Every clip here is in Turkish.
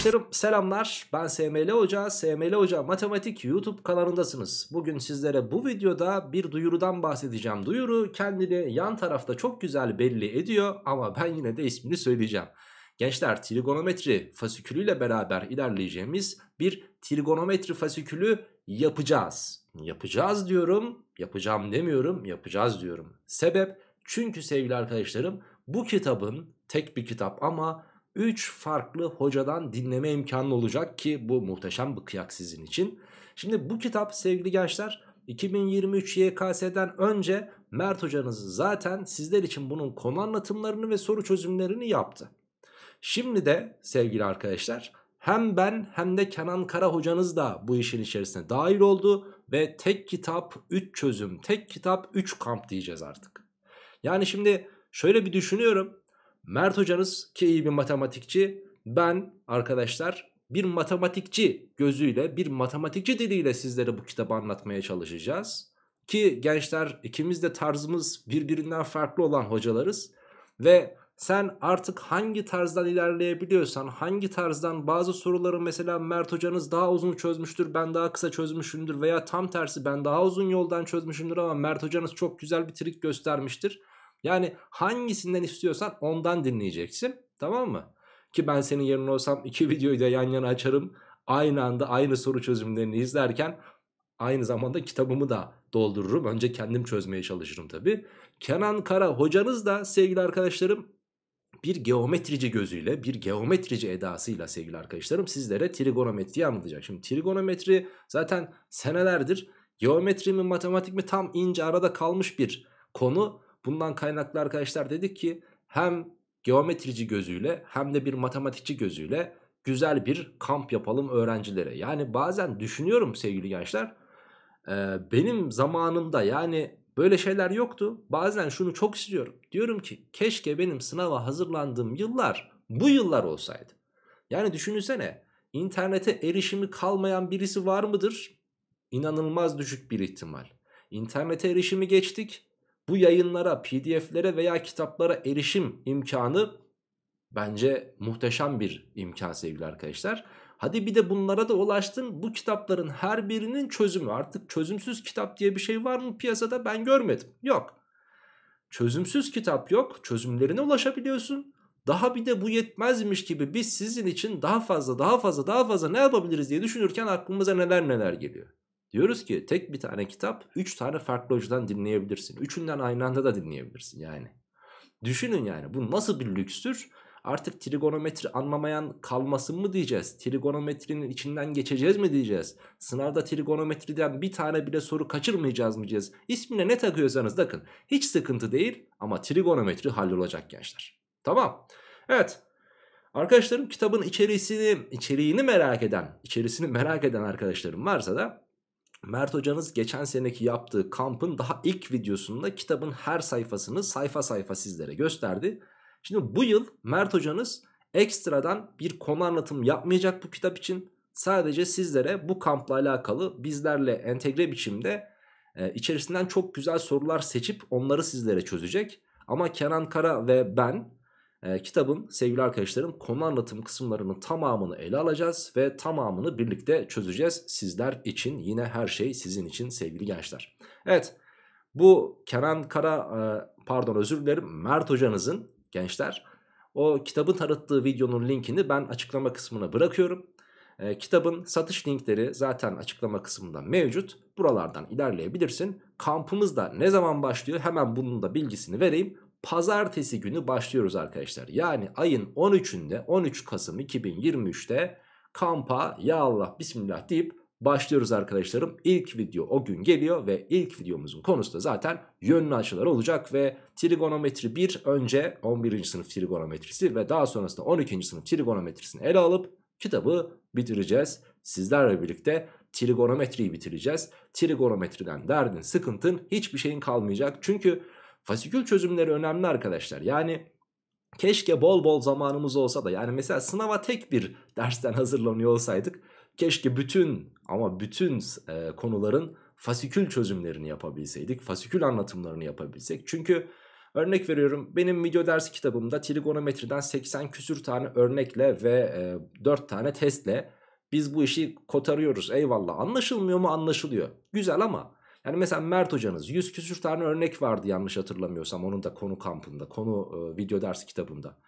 Arkadaşlarım selamlar ben SML Hoca, SML Hoca Matematik YouTube kanalındasınız. Bugün sizlere bu videoda bir duyurudan bahsedeceğim. Duyuru kendini yan tarafta çok güzel belli ediyor ama ben yine de ismini söyleyeceğim. Gençler trigonometri fasikülüyle beraber ilerleyeceğimiz bir trigonometri fasikülü yapacağız. Yapacağız diyorum, yapacağım demiyorum, yapacağız diyorum. Sebep çünkü sevgili arkadaşlarım bu kitabın tek bir kitap ama 3 farklı hocadan dinleme imkanı olacak ki bu muhteşem bir kıyak sizin için. Şimdi bu kitap sevgili gençler 2023 YKS'den önce Mert hocanız zaten sizler için bunun konu anlatımlarını ve soru çözümlerini yaptı. Şimdi de sevgili arkadaşlar hem ben hem de Kenan Kara hocanız da bu işin içerisine dahil oldu ve tek kitap 3 çözüm, tek kitap 3 kamp diyeceğiz artık. Yani şimdi şöyle bir düşünüyorum. Mert hocanız ki iyi bir matematikçi. Ben arkadaşlar bir matematikçi gözüyle, bir matematikçi diliyle sizlere bu kitabı anlatmaya çalışacağız. Ki gençler ikimiz de tarzımız birbirinden farklı olan hocalarız. Ve sen artık hangi tarzdan ilerleyebiliyorsan, hangi tarzdan bazı soruları mesela Mert hocanız daha uzun çözmüştür, ben daha kısa çözmüşümdür veya tam tersi ben daha uzun yoldan çözmüşümdür ama Mert hocanız çok güzel bir trik göstermiştir. Yani hangisinden istiyorsan ondan dinleyeceksin. Tamam mı? Ki ben senin yerin olsam iki videoyu da yan yana açarım. Aynı anda aynı soru çözümlerini izlerken aynı zamanda kitabımı da doldururum. Önce kendim çözmeye çalışırım tabii. Kenan Kara hocanız da sevgili arkadaşlarım bir geometrici gözüyle, bir geometrici edasıyla sevgili arkadaşlarım sizlere trigonometriyi anlatacak. Şimdi trigonometri zaten senelerdir geometri mi matematik mi tam ince arada kalmış bir konu. Bundan kaynaklı arkadaşlar dedik ki hem geometrici gözüyle hem de bir matematikçi gözüyle güzel bir kamp yapalım öğrencilere. Yani bazen düşünüyorum sevgili gençler benim zamanımda yani böyle şeyler yoktu. Bazen şunu çok istiyorum. Diyorum ki keşke benim sınava hazırlandığım yıllar bu yıllar olsaydı. Yani düşününsene internete erişimi kalmayan birisi var mıdır? İnanılmaz düşük bir ihtimal. İnternete erişimi geçtik bu yayınlara, pdf'lere veya kitaplara erişim imkanı bence muhteşem bir imkan sevgili arkadaşlar. Hadi bir de bunlara da ulaştın. Bu kitapların her birinin çözümü artık çözümsüz kitap diye bir şey var mı piyasada ben görmedim. Yok. Çözümsüz kitap yok. Çözümlerine ulaşabiliyorsun. Daha bir de bu yetmezmiş gibi biz sizin için daha fazla daha fazla daha fazla ne yapabiliriz diye düşünürken aklımıza neler neler geliyor. Diyoruz ki tek bir tane kitap 3 tane farklı hocadan dinleyebilirsin. Üçünden aynı anda da dinleyebilirsin yani. Düşünün yani bu nasıl bir lükstür? Artık trigonometri anlamayan kalmasın mı diyeceğiz? Trigonometrinin içinden geçeceğiz mi diyeceğiz? Sınavda trigonometriden bir tane bile soru kaçırmayacağız mı diyeceğiz? İsmine ne takıyorsanız takın. Hiç sıkıntı değil ama trigonometri hallolacak gençler. Tamam. Evet. Arkadaşlarım kitabın içerisini, içeriğini merak eden, içerisini merak eden arkadaşlarım varsa da Mert hocanız geçen seneki yaptığı kampın daha ilk videosunda kitabın her sayfasını sayfa sayfa sizlere gösterdi. Şimdi bu yıl Mert hocanız ekstradan bir konu anlatım yapmayacak bu kitap için. Sadece sizlere bu kampla alakalı bizlerle entegre biçimde e, içerisinden çok güzel sorular seçip onları sizlere çözecek. Ama Kenan Kara ve ben e, kitabın sevgili arkadaşlarım konu anlatım kısımlarının tamamını ele alacağız ve tamamını birlikte çözeceğiz sizler için yine her şey sizin için sevgili gençler. Evet bu Kenan Kara e, pardon özür dilerim Mert hocanızın gençler o kitabı tanıttığı videonun linkini ben açıklama kısmına bırakıyorum. E, kitabın satış linkleri zaten açıklama kısmında mevcut. Buralardan ilerleyebilirsin. Kampımız da ne zaman başlıyor hemen bunun da bilgisini vereyim pazartesi günü başlıyoruz arkadaşlar. Yani ayın 13'ünde 13 Kasım 2023'te kampa ya Allah bismillah deyip başlıyoruz arkadaşlarım. İlk video o gün geliyor ve ilk videomuzun konusu da zaten yönlü açılar olacak ve trigonometri 1 önce 11. sınıf trigonometrisi ve daha sonrasında 12. sınıf trigonometrisini ele alıp kitabı bitireceğiz. Sizlerle birlikte trigonometriyi bitireceğiz. Trigonometriden derdin, sıkıntın hiçbir şeyin kalmayacak. Çünkü Fasikül çözümleri önemli arkadaşlar. Yani keşke bol bol zamanımız olsa da yani mesela sınava tek bir dersten hazırlanıyor olsaydık keşke bütün ama bütün e, konuların fasikül çözümlerini yapabilseydik. Fasikül anlatımlarını yapabilsek. Çünkü örnek veriyorum benim video ders kitabımda trigonometriden 80 küsür tane örnekle ve e, 4 tane testle biz bu işi kotarıyoruz eyvallah. Anlaşılmıyor mu? Anlaşılıyor. Güzel ama yani mesela Mert hocanız 100 küsür tane örnek vardı yanlış hatırlamıyorsam onun da konu kampında, konu e, video dersi kitabında.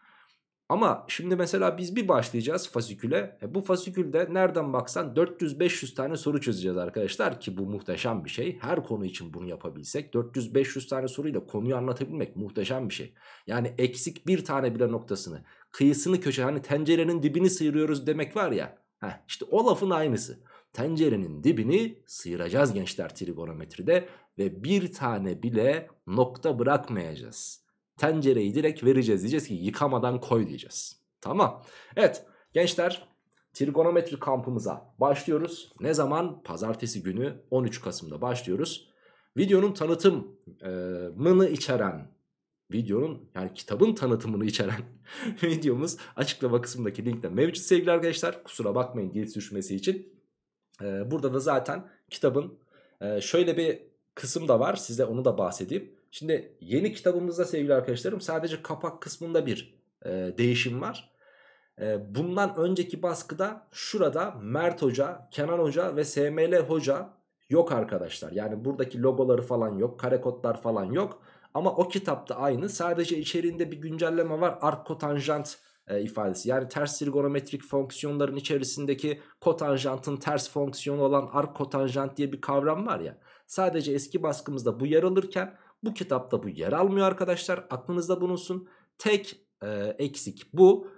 Ama şimdi mesela biz bir başlayacağız fasiküle. E bu fasikülde nereden baksan 400-500 tane soru çözeceğiz arkadaşlar ki bu muhteşem bir şey. Her konu için bunu yapabilsek 400-500 tane soruyla konuyu anlatabilmek muhteşem bir şey. Yani eksik bir tane bile noktasını, kıyısını köşe hani tencerenin dibini sıyırıyoruz demek var ya. Heh, işte o lafın aynısı tencerenin dibini sıyıracağız gençler trigonometride ve bir tane bile nokta bırakmayacağız. Tencereyi direkt vereceğiz diyeceğiz ki yıkamadan koy diyeceğiz. Tamam. Evet gençler trigonometri kampımıza başlıyoruz. Ne zaman? Pazartesi günü 13 Kasım'da başlıyoruz. Videonun tanıtımını e, içeren videonun yani kitabın tanıtımını içeren videomuz açıklama kısmındaki linkte mevcut sevgili arkadaşlar. Kusura bakmayın geri düşmesi için. Ee, burada da zaten kitabın e, şöyle bir kısım da var. Size onu da bahsedeyim. Şimdi yeni kitabımızda sevgili arkadaşlarım sadece kapak kısmında bir e, değişim var. E, bundan önceki baskıda şurada Mert Hoca, Kenan Hoca ve SML Hoca yok arkadaşlar. Yani buradaki logoları falan yok, kare kodlar falan yok. Ama o kitapta aynı. Sadece içeriğinde bir güncelleme var. Arko tanjant e, ifadesi. Yani ters trigonometrik fonksiyonların içerisindeki kotanjantın ters fonksiyonu olan ark kotanjant diye bir kavram var ya. Sadece eski baskımızda bu yer alırken bu kitapta bu yer almıyor arkadaşlar. Aklınızda bulunsun. Tek e, eksik bu.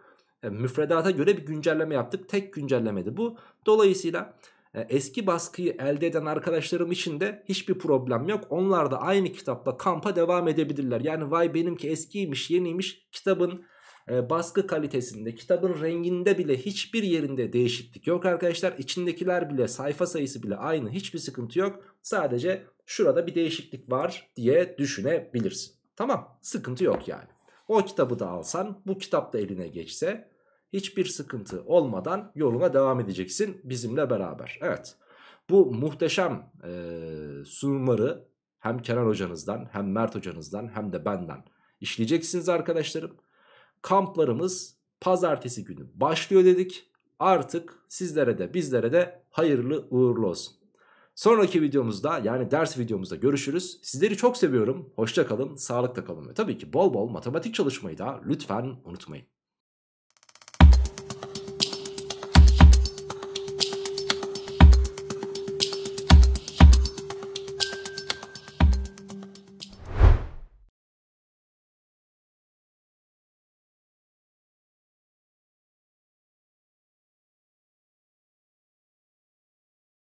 E, müfredata göre bir güncelleme yaptık. Tek güncellemedi bu. Dolayısıyla e, eski baskıyı elde eden arkadaşlarım için de hiçbir problem yok. Onlar da aynı kitapla kampa devam edebilirler. Yani vay benimki eskiymiş yeniymiş kitabın e, baskı kalitesinde kitabın renginde bile hiçbir yerinde değişiklik yok arkadaşlar. İçindekiler bile sayfa sayısı bile aynı hiçbir sıkıntı yok. Sadece şurada bir değişiklik var diye düşünebilirsin. Tamam sıkıntı yok yani. O kitabı da alsan bu kitap da eline geçse hiçbir sıkıntı olmadan yoluna devam edeceksin bizimle beraber. Evet bu muhteşem e, sunumları hem Kenan hocanızdan hem Mert hocanızdan hem de benden işleyeceksiniz arkadaşlarım kamplarımız pazartesi günü başlıyor dedik. Artık sizlere de bizlere de hayırlı uğurlu olsun. Sonraki videomuzda yani ders videomuzda görüşürüz. Sizleri çok seviyorum. Hoşça kalın, sağlıkla kalın ve tabii ki bol bol matematik çalışmayı da lütfen unutmayın.